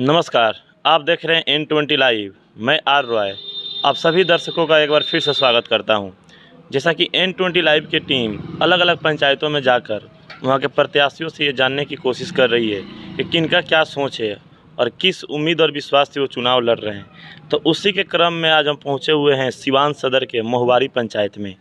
नमस्कार आप देख रहे हैं एन ट्वेंटी लाइव मैं आर रॉय आप सभी दर्शकों का एक बार फिर से स्वागत करता हूं जैसा कि एन ट्वेंटी लाइव की टीम अलग अलग पंचायतों में जाकर वहां के प्रत्याशियों से ये जानने की कोशिश कर रही है कि किनका क्या सोच है और किस उम्मीद और विश्वास से वो चुनाव लड़ रहे हैं तो उसी के क्रम में आज हम पहुँचे हुए हैं सिवान सदर के मोहबारी पंचायत में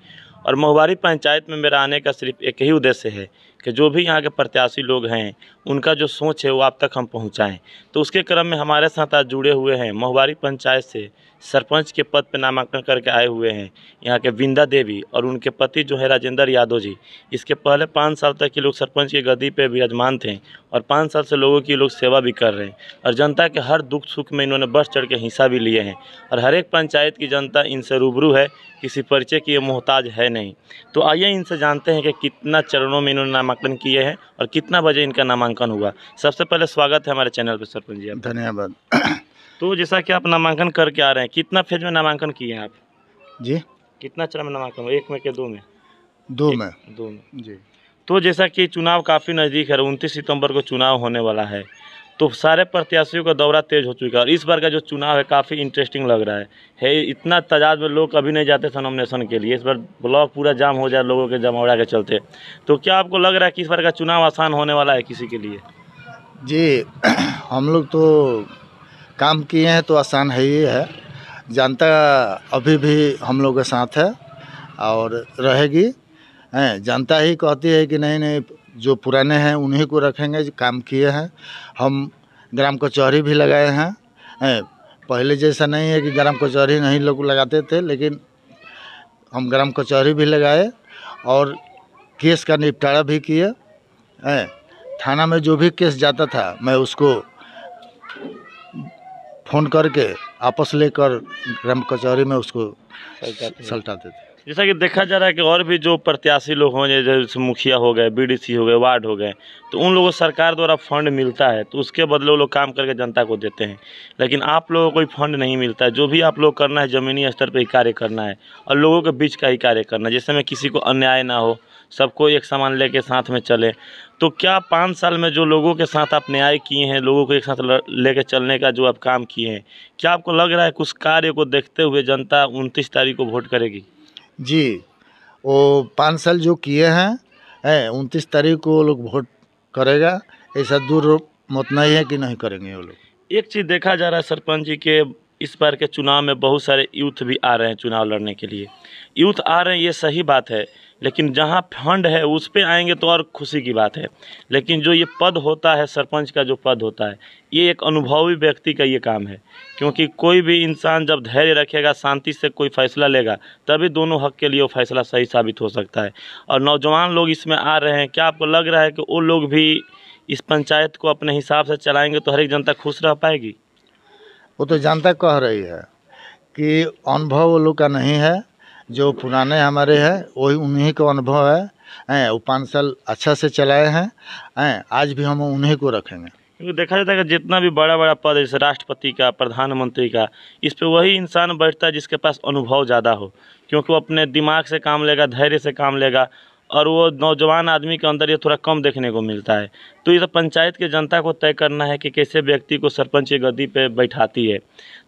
और मोहबारी पंचायत में मेरा आने का सिर्फ एक ही उद्देश्य है कि जो भी यहाँ के प्रत्याशी लोग हैं उनका जो सोच है वो आप तक हम पहुँचाएँ तो उसके क्रम में हमारे साथ आज जुड़े हुए हैं महुबारी पंचायत से सरपंच के पद पर नामांकन करके आए हुए हैं यहाँ के विंदा देवी और उनके पति जो है राजेंद्र यादव जी इसके पहले पाँच साल तक ये लोग सरपंच की गद्दी पर विराजमान थे और पाँच साल से लोगों की लोग सेवा भी कर रहे हैं और जनता के हर दुख सुख में इन्होंने बढ़ चढ़ के हिस्सा भी लिए हैं और हर एक पंचायत की जनता इनसे रूबरू है किसी परिचय की ये मोहताज है नहीं तो आइए इनसे जानते हैं कि कितना चरणों में इन्होंने नामांकन किए हैं और कितना बजे इनका नामांकन हुआ सबसे पहले स्वागत है हमारे चैनल पर सरपंच जी धन्यवाद तो जैसा कि आप नामांकन करके आ रहे हैं कितना फेज में नामांकन किए हैं आप जी कितना चरण में नामांकन हुआ एक में के दो में दो में दो में जी तो जैसा कि चुनाव काफ़ी नज़दीक है उनतीस सितंबर को चुनाव होने वाला है तो सारे प्रत्याशियों का दौरा तेज हो चुका है और इस बार का जो चुनाव है काफ़ी इंटरेस्टिंग लग रहा है है इतना तादाद में लोग कभी नहीं जाते थे नॉमिनेशन के लिए इस बार ब्लॉक पूरा जाम हो जाए लोगों के जमावड़ा के चलते तो क्या आपको लग रहा है कि इस बार का चुनाव आसान होने वाला है किसी के लिए जी हम लोग तो काम किए हैं तो आसान है ही है जनता अभी भी हम लोग के साथ है और रहेगी हैं जनता ही कहती है कि नहीं नहीं जो पुराने हैं उन्हीं को रखेंगे जो काम किए हैं हम ग्राम कचहरी भी लगाए हैं हैं पहले जैसा नहीं है कि ग्राम कचहरी नहीं लोग लगाते थे लेकिन हम ग्राम कचहरी भी लगाए और केस का निपटारा भी किए हैं थाना में जो भी केस जाता था मैं उसको फ़ोन करके आपस लेकर ग्राम कचहरी में उसको सल्टाते थे जैसा कि देखा जा रहा है कि और भी जो प्रत्याशी लोग हों जैसे मुखिया हो गए बीडीसी हो गए वार्ड हो गए तो उन लोगों को सरकार द्वारा फंड मिलता है तो उसके बदले वो लोग काम करके जनता को देते हैं लेकिन आप लोगों को कोई फंड नहीं मिलता है जो भी आप लोग करना है ज़मीनी स्तर पर ही कार्य करना है और लोगों के बीच का ही कार्य करना है जिससे में किसी को अन्याय ना हो सबको एक सामान लेके साथ में चले तो क्या पाँच साल में जो लोगों के साथ आप न्याय किए हैं लोगों को एक साथ लेके चलने का जो आप काम किए हैं क्या आपको लग रहा है कुछ कार्य को देखते हुए जनता उनतीस तारीख को वोट करेगी जी वो पाँच साल जो किए हैं है, उनतीस तारीख को लोग वोट करेगा ऐसा दूर मत नहीं है कि नहीं करेंगे वो लोग एक चीज़ देखा जा रहा है सरपंच जी के इस बार के चुनाव में बहुत सारे यूथ भी आ रहे हैं चुनाव लड़ने के लिए यूथ आ रहे हैं ये सही बात है लेकिन जहाँ फंड है उस पर आएंगे तो और खुशी की बात है लेकिन जो ये पद होता है सरपंच का जो पद होता है ये एक अनुभवी व्यक्ति का ये काम है क्योंकि कोई भी इंसान जब धैर्य रखेगा शांति से कोई फैसला लेगा तभी दोनों हक के लिए वो फैसला सही साबित हो सकता है और नौजवान लोग इसमें आ रहे हैं क्या आपको लग रहा है कि वो लोग भी इस पंचायत को अपने हिसाब से चलाएंगे तो हर एक जनता खुश रह पाएगी वो तो जनता कह रही है कि अनुभव वो लोग का नहीं है जो पुराने हमारे हैं वही उन्हीं का अनुभव है हैं वो पाँच साल अच्छा से चलाए हैं हैं आज भी हम उन्हीं को रखेंगे क्योंकि देखा जाता है कि जितना भी बड़ा बड़ा पद जैसे राष्ट्रपति का प्रधानमंत्री का इस पर वही इंसान बैठता है जिसके पास अनुभव ज़्यादा हो क्योंकि वो अपने दिमाग से काम लेगा धैर्य से काम लेगा और वो नौजवान आदमी के अंदर ये थोड़ा कम देखने को मिलता है तो ये सब पंचायत के जनता को तय करना है कि कैसे व्यक्ति को सरपंच की गद्दी पे बैठाती है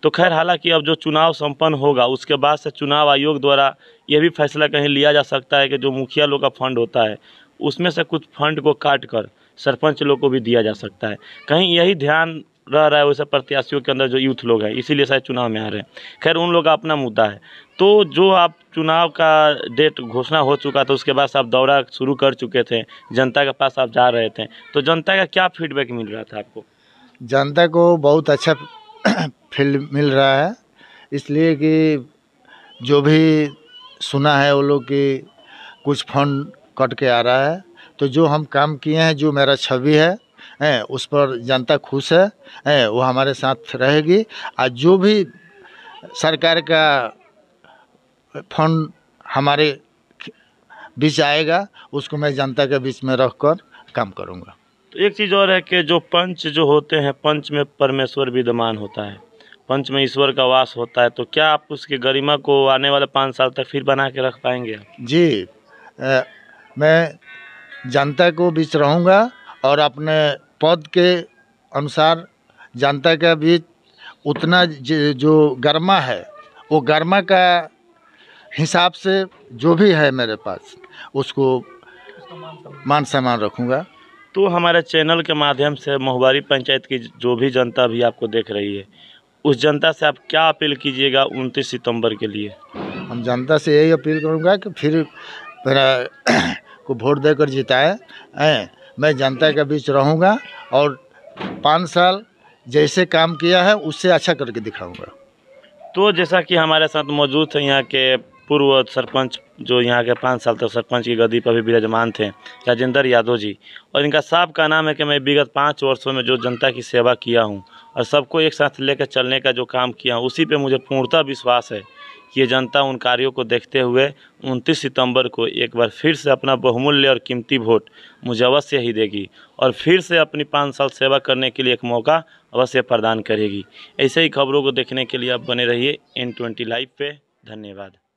तो खैर हालांकि अब जो चुनाव संपन्न होगा उसके बाद से चुनाव आयोग द्वारा यह भी फैसला कहीं लिया जा सकता है कि जो मुखिया लोग का फंड होता है उसमें से कुछ फंड को काट कर सरपंच लोग को भी दिया जा सकता है कहीं यही ध्यान रह रहा है वैसे प्रत्याशियों के अंदर जो यूथ लोग हैं इसीलिए शायद चुनाव में आ रहे हैं खैर उन लोग का अपना मुद्दा है तो जो आप चुनाव का डेट घोषणा हो चुका था उसके बाद आप दौरा शुरू कर चुके थे जनता के पास आप जा रहे थे तो जनता का क्या फीडबैक मिल रहा था आपको जनता को बहुत अच्छा फील मिल रहा है इसलिए कि जो भी सुना है वो लोग कि कुछ फंड कट के आ रहा है तो जो हम काम किए हैं जो मेरा छवि है है उस पर जनता खुश है है वो हमारे साथ रहेगी और जो भी सरकार का फंड हमारे बीच आएगा उसको मैं जनता के बीच में रख कर काम करूँगा तो एक चीज़ और है कि जो पंच जो होते हैं पंच में परमेश्वर विद्यमान होता है पंच में ईश्वर का वास होता है तो क्या आप उसकी गरिमा को आने वाले पाँच साल तक फिर बना के रख पाएंगे जी आ, मैं जनता को बीच रहूँगा और अपने पद के अनुसार जनता के बीच उतना जो गर्मा है वो गर्मा का हिसाब से जो भी है मेरे पास उसको मान सम्मान रखूँगा तो हमारे चैनल के माध्यम से महुबारी पंचायत की जो भी जनता भी आपको देख रही है उस जनता से आप क्या अपील कीजिएगा उनतीस सितंबर के लिए हम जनता से यही अपील करूँगा कि फिर मेरा को वोट देकर जिताएं मैं जनता के बीच रहूँगा और पाँच साल जैसे काम किया है उससे अच्छा करके दिखाऊँगा तो जैसा कि हमारे साथ मौजूद थे यहाँ के पूर्व सरपंच जो यहाँ के पाँच साल तक सरपंच की गद्दी पर भी विराजमान थे राजेंद्र यादव जी और इनका साफ का नाम है कि मैं विगत पाँच वर्षों में जो जनता की सेवा किया हूँ और सबको एक साथ लेकर चलने का जो काम किया हूँ उसी पे मुझे पूर्णता विश्वास है ये जनता उन कार्यों को देखते हुए उनतीस सितंबर को एक बार फिर से अपना बहुमूल्य और कीमती वोट मुझे अवश्य ही देगी और फिर से अपनी पाँच साल सेवा करने के लिए एक मौका अवश्य प्रदान करेगी ऐसे ही खबरों को देखने के लिए आप बने रहिए एन ट्वेंटी लाइव पे धन्यवाद